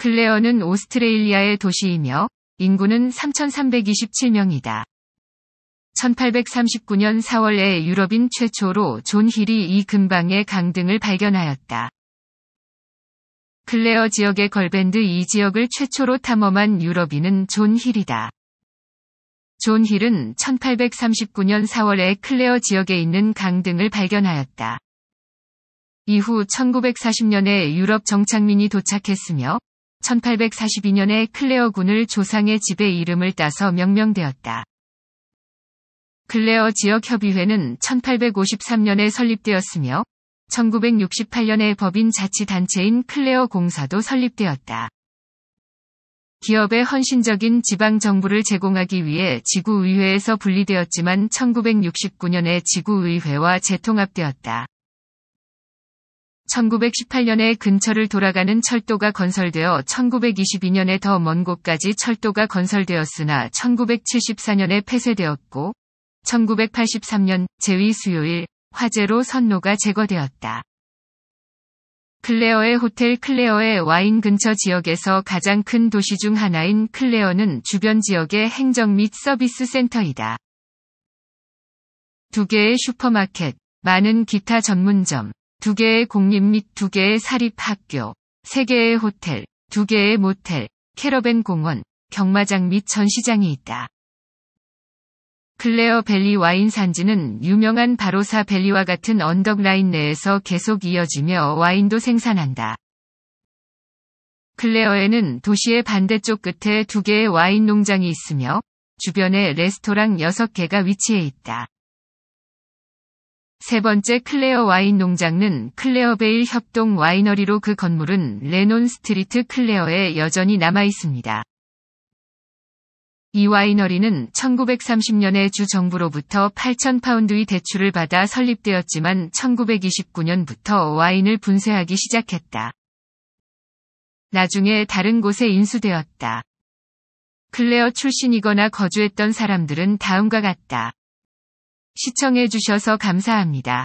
클레어는 오스트레일리아의 도시이며 인구는 3,327명이다. 1839년 4월에 유럽인 최초로 존 힐이 이 근방의 강등을 발견하였다. 클레어 지역의 걸밴드 이 지역을 최초로 탐험한 유럽인은 존 힐이다. 존 힐은 1839년 4월에 클레어 지역에 있는 강등을 발견하였다. 이후 1940년에 유럽 정착민이 도착했으며 1842년에 클레어 군을 조상의 집의 이름을 따서 명명되었다. 클레어 지역협의회는 1853년에 설립되었으며 1968년에 법인 자치단체인 클레어 공사도 설립되었다. 기업의 헌신적인 지방정부를 제공하기 위해 지구의회에서 분리되었지만 1969년에 지구의회와 재통합되었다. 1918년에 근처를 돌아가는 철도가 건설되어 1922년에 더 먼 곳까지 철도가 건설되었으나 1974년에 폐쇄되었고 1983년 제위 수요일 화재로 선로가 제거되었다. 클레어의 호텔 클레어의 와인 근처 지역에서 가장 큰 도시 중 하나인 클레어는 주변 지역의 행정 및 서비스 센터이다. 두 개의 슈퍼마켓, 많은 기타 전문점, 두 개의 공립 및 두 개의 사립학교, 세 개의 호텔, 두 개의 모텔, 캐러밴 공원, 경마장 및 전시장이 있다. 클레어 밸리 와인 산지는 유명한 바로사 밸리와 같은 언덕 라인 내에서 계속 이어지며 와인도 생산한다. 클레어에는 도시의 반대쪽 끝에 두 개의 와인 농장이 있으며 주변에 레스토랑 6개가 위치해 있다. 세 번째 클레어 와인 농장은 클레어베일 협동 와이너리로 그 건물은 레논 스트리트 클레어에 여전히 남아 있습니다. 이 와이너리는 1930년에 주 정부로부터 8,000파운드의 대출을 받아 설립되었지만 1929년부터 와인을 분쇄하기 시작했다. 나중에 다른 곳에 인수되었다. 클레어 출신이거나 거주했던 사람들은 다음과 같다. 시청해주셔서 감사합니다.